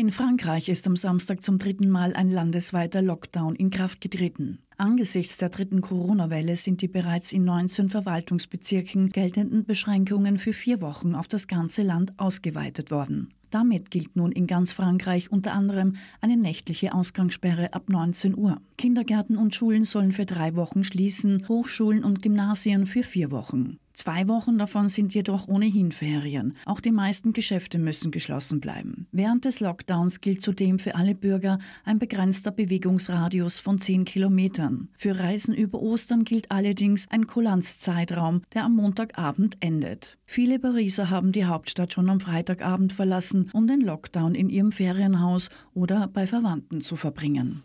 In Frankreich ist am Samstag zum dritten Mal ein landesweiter Lockdown in Kraft getreten. Angesichts der dritten Corona-Welle sind die bereits in 19 Verwaltungsbezirken geltenden Beschränkungen für vier Wochen auf das ganze Land ausgeweitet worden. Damit gilt nun in ganz Frankreich unter anderem eine nächtliche Ausgangssperre ab 19 Uhr. Kindergärten und Schulen sollen für drei Wochen schließen, Hochschulen und Gymnasien für vier Wochen. Zwei Wochen davon sind jedoch ohnehin Ferien. Auch die meisten Geschäfte müssen geschlossen bleiben. Während des Lockdowns gilt zudem für alle Bürger ein begrenzter Bewegungsradius von 10 Kilometern. Für Reisen über Ostern gilt allerdings ein Kulanzzeitraum, der am Montagabend endet. Viele Pariser haben die Hauptstadt schon am Freitagabend verlassen, um den Lockdown in ihrem Ferienhaus oder bei Verwandten zu verbringen.